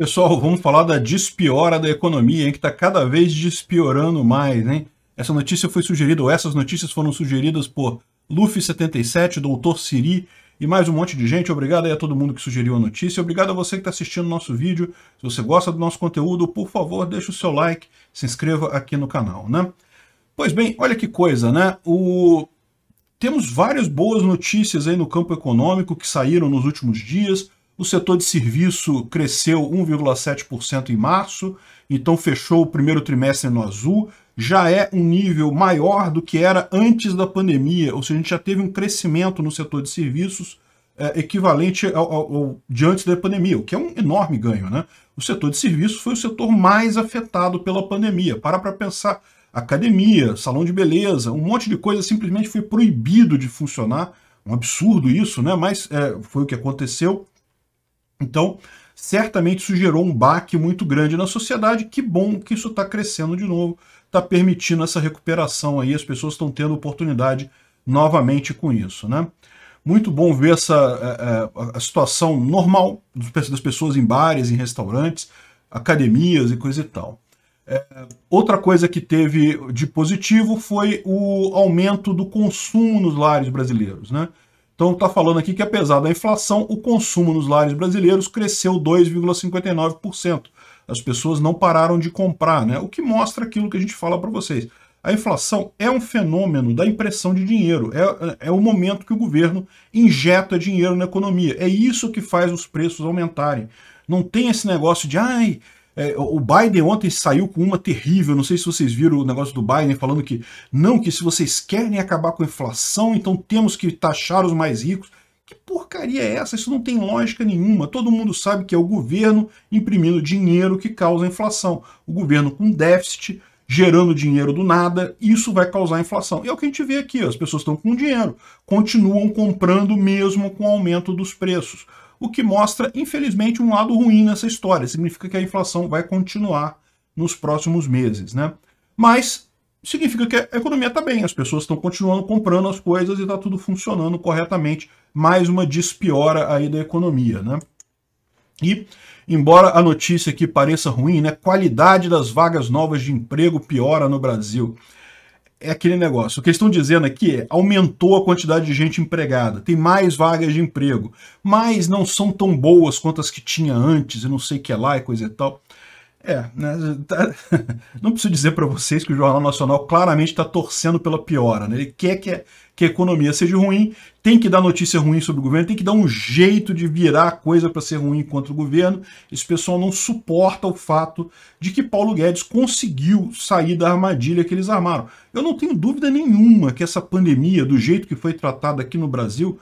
Pessoal, vamos falar da despiora da economia, hein, que está cada vez despiorando mais. Hein? Essa notícia foi sugerida, ou essas notícias foram sugeridas por Luffy77, Doutor Siri e mais um monte de gente. Obrigado aí a todo mundo que sugeriu a notícia. Obrigado a você que está assistindo o nosso vídeo. Se você gosta do nosso conteúdo, por favor, deixe o seu like, se inscreva aqui no canal. né? Pois bem, olha que coisa, né? O... Temos várias boas notícias aí no campo econômico que saíram nos últimos dias. O setor de serviço cresceu 1,7% em março, então fechou o primeiro trimestre no azul. Já é um nível maior do que era antes da pandemia, ou seja, a gente já teve um crescimento no setor de serviços é, equivalente ao, ao, ao diante da pandemia, o que é um enorme ganho. Né? O setor de serviços foi o setor mais afetado pela pandemia. Para para pensar, academia, salão de beleza, um monte de coisa simplesmente foi proibido de funcionar. Um absurdo isso, né? mas é, foi o que aconteceu. Então, certamente isso gerou um baque muito grande na sociedade. Que bom que isso está crescendo de novo, está permitindo essa recuperação aí, as pessoas estão tendo oportunidade novamente com isso, né? Muito bom ver essa a, é, é, a situação normal das pessoas em bares, em restaurantes, academias e coisa e tal. É, outra coisa que teve de positivo foi o aumento do consumo nos lares brasileiros, né? Então está falando aqui que apesar da inflação, o consumo nos lares brasileiros cresceu 2,59%. As pessoas não pararam de comprar, né? O que mostra aquilo que a gente fala para vocês. A inflação é um fenômeno da impressão de dinheiro. É, é, é o momento que o governo injeta dinheiro na economia. É isso que faz os preços aumentarem. Não tem esse negócio de ai, é, o Biden ontem saiu com uma terrível, não sei se vocês viram o negócio do Biden falando que não, que se vocês querem acabar com a inflação, então temos que taxar os mais ricos. Que porcaria é essa? Isso não tem lógica nenhuma. Todo mundo sabe que é o governo imprimindo dinheiro que causa inflação. O governo com déficit gerando dinheiro do nada, isso vai causar inflação. E é o que a gente vê aqui, as pessoas estão com dinheiro, continuam comprando mesmo com o aumento dos preços o que mostra, infelizmente, um lado ruim nessa história. Significa que a inflação vai continuar nos próximos meses, né? Mas significa que a economia está bem, as pessoas estão continuando comprando as coisas e está tudo funcionando corretamente. Mais uma despiora aí da economia, né? E, embora a notícia aqui pareça ruim, né? Qualidade das vagas novas de emprego piora no Brasil é aquele negócio. O que eles estão dizendo aqui é aumentou a quantidade de gente empregada, tem mais vagas de emprego, mas não são tão boas quanto as que tinha antes e não sei o que é lá e coisa e tal. É, né, tá, não preciso dizer para vocês que o Jornal Nacional claramente está torcendo pela piora. Né? Ele quer que, que a economia seja ruim, tem que dar notícia ruim sobre o governo, tem que dar um jeito de virar a coisa para ser ruim contra o governo. Esse pessoal não suporta o fato de que Paulo Guedes conseguiu sair da armadilha que eles armaram. Eu não tenho dúvida nenhuma que essa pandemia, do jeito que foi tratada aqui no Brasil,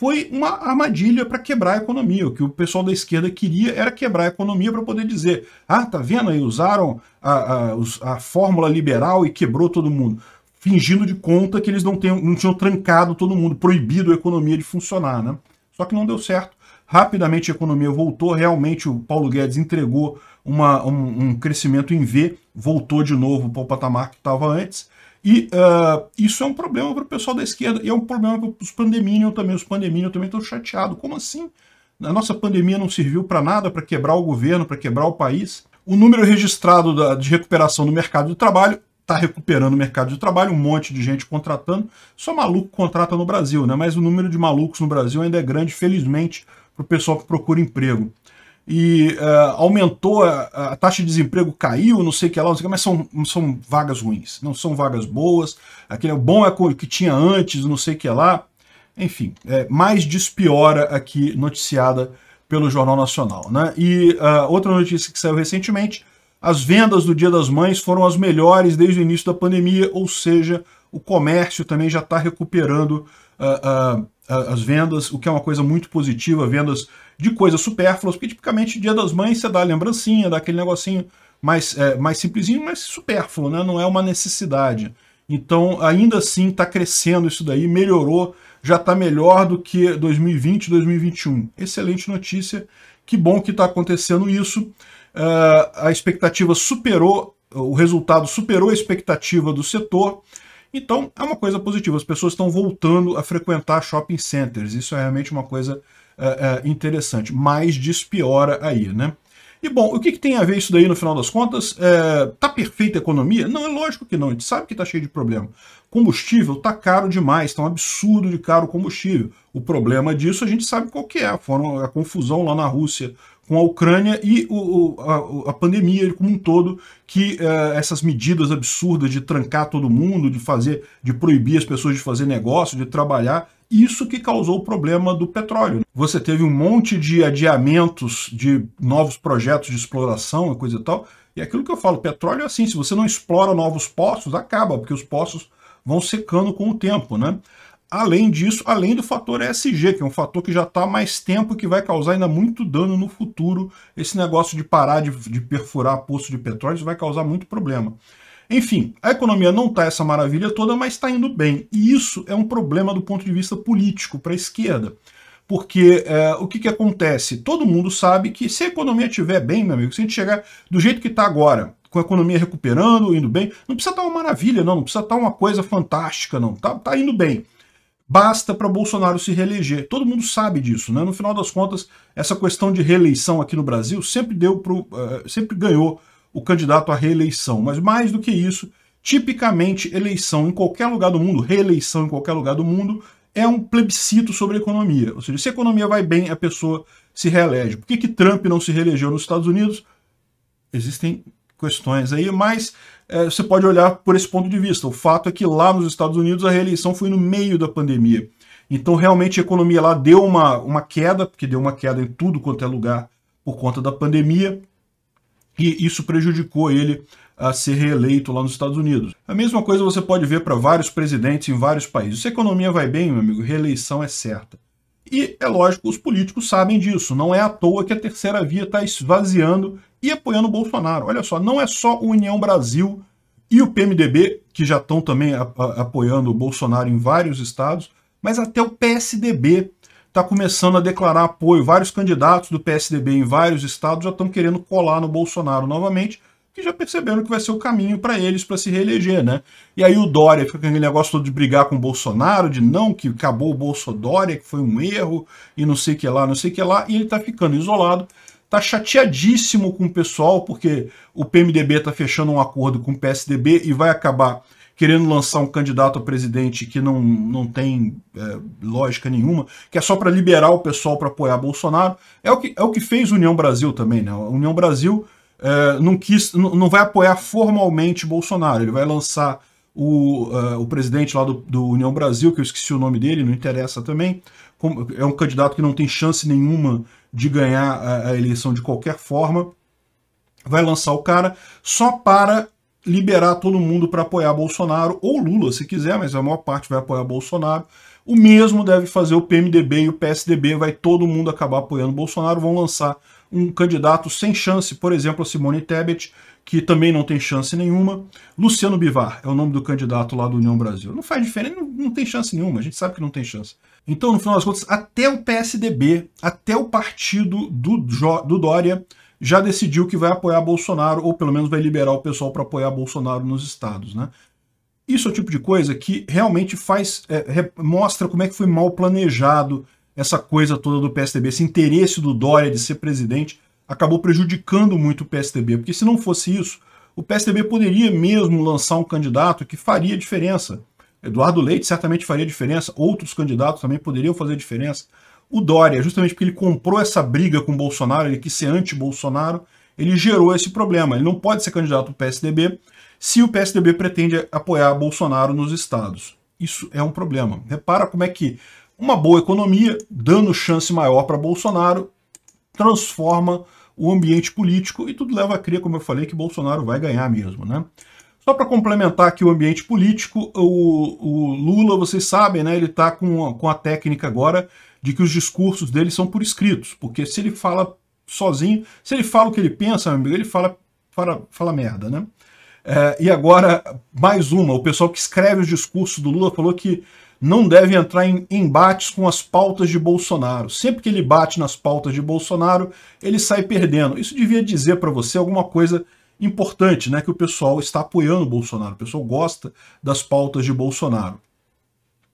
foi uma armadilha para quebrar a economia. O que o pessoal da esquerda queria era quebrar a economia para poder dizer: ah, tá vendo aí, usaram a, a, a, fórmula liberal e quebrou todo mundo. Fingindo de conta que eles não, tenham, não tinham trancado todo mundo, proibido a economia de funcionar. Né? Só que não deu certo. Rapidamente a economia voltou, realmente o Paulo Guedes entregou uma, um, um crescimento em V, voltou de novo para o patamar que estava antes. E uh, isso é um problema para o pessoal da esquerda, e é um problema para os pandemínios também. Os pandemínios também estão chateados. Como assim? A nossa pandemia não serviu para nada, para quebrar o governo, para quebrar o país. O número registrado da, de recuperação do mercado de trabalho está recuperando o mercado de trabalho, um monte de gente contratando. Só maluco contrata no Brasil, né? mas o número de malucos no Brasil ainda é grande, felizmente, para o pessoal que procura emprego e uh, aumentou, a, a, taxa de desemprego caiu, não sei o que lá, não sei o que, mas são, são vagas ruins, não são vagas boas, aquele é bom é o que tinha antes, não sei o que lá. Enfim, é, mais despiora aqui noticiada pelo Jornal Nacional. Né? E uh, outra notícia que saiu recentemente, as vendas do Dia das Mães foram as melhores desde o início da pandemia, ou seja, o comércio também já está recuperando uh, uh, as vendas, o que é uma coisa muito positiva, vendas de coisas supérfluas, porque tipicamente dia das mães você dá lembrancinha, dá aquele negocinho mais, é, mais simplesinho, mas supérfluo, né? não é uma necessidade. Então, ainda assim, está crescendo isso daí, melhorou, já está melhor do que 2020, 2021. Excelente notícia, que bom que está acontecendo isso. Uh, a expectativa superou, o resultado superou a expectativa do setor, então, é uma coisa positiva. As pessoas estão voltando a frequentar shopping centers. Isso é realmente uma coisa é, é, interessante. Mas despiora aí, né? E bom, o que, que, tem a ver isso daí no final das contas? É, tá perfeita a economia? Não, é lógico que não. A gente sabe que tá cheio de problema. Combustível tá caro demais, Está um absurdo de caro o combustível. O problema disso a gente sabe qual que é, foram a confusão lá na Rússia com a Ucrânia e o, o, a, a, pandemia como um todo, que uh, essas medidas absurdas de trancar todo mundo, de fazer, de proibir as pessoas de fazer negócio, de trabalhar, isso que causou o problema do petróleo. Você teve um monte de adiamentos de novos projetos de exploração e coisa e tal. E aquilo que eu falo, petróleo é assim, se você não explora novos poços, acaba, porque os poços vão secando com o tempo, né? Além disso, além do fator ESG, que é um fator que já está há mais tempo e que vai causar ainda muito dano no futuro. Esse negócio de parar de, de perfurar poço de petróleo vai causar muito problema. Enfim, a economia não está essa maravilha toda, mas está indo bem. E isso é um problema do ponto de vista político para a esquerda. Porque é, o que, que acontece? Todo mundo sabe que se a economia estiver bem, meu amigo, se a gente chegar do jeito que está agora, com a economia recuperando, indo bem, não precisa estar tá uma maravilha, não, não precisa estar tá uma coisa fantástica, não. está tá indo bem basta para Bolsonaro se reeleger. Todo mundo sabe disso, né? No final das contas, essa questão de reeleição aqui no Brasil sempre deu pro, uh, sempre ganhou o candidato à reeleição. Mas mais do que isso, tipicamente eleição em qualquer lugar do mundo, reeleição em qualquer lugar do mundo, é um plebiscito sobre a economia. Ou seja, se a economia vai bem, a pessoa se reelege. Por que, que Trump não se reelegeu nos Estados Unidos? Existem questões aí, mas é, você pode olhar por esse ponto de vista. O fato é que lá nos Estados Unidos a reeleição foi no meio da pandemia. Então, realmente, a economia lá deu uma, uma queda, porque deu uma queda em tudo quanto é lugar por conta da pandemia, e isso prejudicou ele a ser reeleito lá nos Estados Unidos. A mesma coisa você pode ver para vários presidentes em vários países. Se a economia vai bem, meu amigo, reeleição é certa. E, é lógico, os políticos sabem disso. Não é à toa que a terceira via está esvaziando e apoiando o Bolsonaro. Olha só, não é só o União Brasil e o PMDB, que já estão também a, a, apoiando o Bolsonaro em vários estados, mas até o PSDB está começando a declarar apoio. Vários candidatos do PSDB em vários estados já estão querendo colar no Bolsonaro novamente, que já perceberam que vai ser o caminho para eles para se reeleger, né? E aí o Dória fica com aquele negócio todo de brigar com o Bolsonaro, de não, que acabou o Bolsonaro, que foi um erro, e não sei o que lá, não sei o que lá, e ele está ficando isolado tá chateadíssimo com o pessoal, porque o PMDB está fechando um acordo com o PSDB e vai acabar querendo lançar um candidato a presidente que não, não tem é, lógica nenhuma, que é só para liberar o pessoal para apoiar Bolsonaro. É o, que, é o que fez União Brasil também, né? A União Brasil é, não, quis, não, não vai apoiar formalmente Bolsonaro, ele vai lançar o, uh, o presidente lá do, do, União Brasil, que eu esqueci o nome dele, não interessa também, é um candidato que não tem chance nenhuma de ganhar a, a eleição de qualquer forma, vai lançar o cara só para liberar todo mundo para apoiar Bolsonaro, ou Lula se quiser, mas a maior parte vai apoiar Bolsonaro. O mesmo deve fazer o PMDB e o PSDB, vai todo mundo acabar apoiando Bolsonaro, vão lançar um candidato sem chance, por exemplo, a Simone Tebet, que também não tem chance nenhuma. Luciano Bivar é o nome do candidato lá do União Brasil. Não faz diferença, não, não tem chance nenhuma, a gente sabe que não tem chance. Então, no final das contas, até o PSDB, até o partido do, do Dória, já decidiu que vai apoiar Bolsonaro, ou pelo menos vai liberar o pessoal para apoiar Bolsonaro nos estados. Né? Isso é o tipo de coisa que realmente faz é, mostra como é que foi mal planejado essa coisa toda do PSDB, esse interesse do Dória de ser presidente, acabou prejudicando muito o PSDB, porque se não fosse isso, o PSDB poderia mesmo lançar um candidato que faria diferença. Eduardo Leite certamente faria diferença, outros candidatos também poderiam fazer diferença. O Dória, justamente porque ele comprou essa briga com o Bolsonaro, ele quis ser anti-Bolsonaro, ele gerou esse problema. Ele não pode ser candidato ao PSDB se o PSDB pretende apoiar Bolsonaro nos estados. Isso é um problema. Repara como é que uma boa economia, dando chance maior para Bolsonaro, transforma o ambiente político e tudo leva a crer, como eu falei, que Bolsonaro vai ganhar mesmo, né? Só para complementar aqui o ambiente político, o, o Lula, vocês sabem, né, ele está com, com a técnica agora de que os discursos dele são por escritos, porque se ele fala sozinho, se ele fala o que ele pensa, meu amigo, ele fala, fala, fala merda, né? É, e agora, mais uma, o pessoal que escreve os discursos do Lula falou que não deve entrar em embates com as pautas de Bolsonaro. Sempre que ele bate nas pautas de Bolsonaro, ele sai perdendo. Isso devia dizer para você alguma coisa importante, né? Que o pessoal está apoiando o Bolsonaro, o pessoal gosta das pautas de Bolsonaro.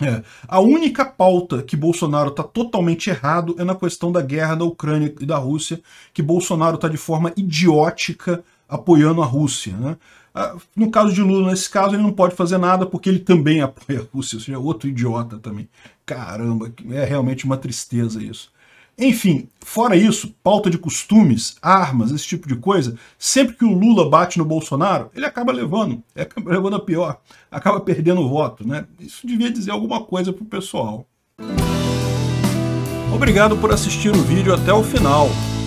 É. A única pauta que Bolsonaro está totalmente errado é na questão da guerra da Ucrânia e da Rússia, que Bolsonaro está de forma idiótica apoiando a Rússia. Né? Ah, no caso de Lula, nesse caso, ele não pode fazer nada porque ele também apoia a Rússia, ou seja, é outro idiota também. Caramba, é realmente uma tristeza isso. Enfim, fora isso, pauta de costumes, armas, esse tipo de coisa, sempre que o Lula bate no Bolsonaro, ele acaba levando, é, acaba levando a pior, acaba perdendo o voto, né? Isso devia dizer alguma coisa pro pessoal. Obrigado por assistir o vídeo até o final.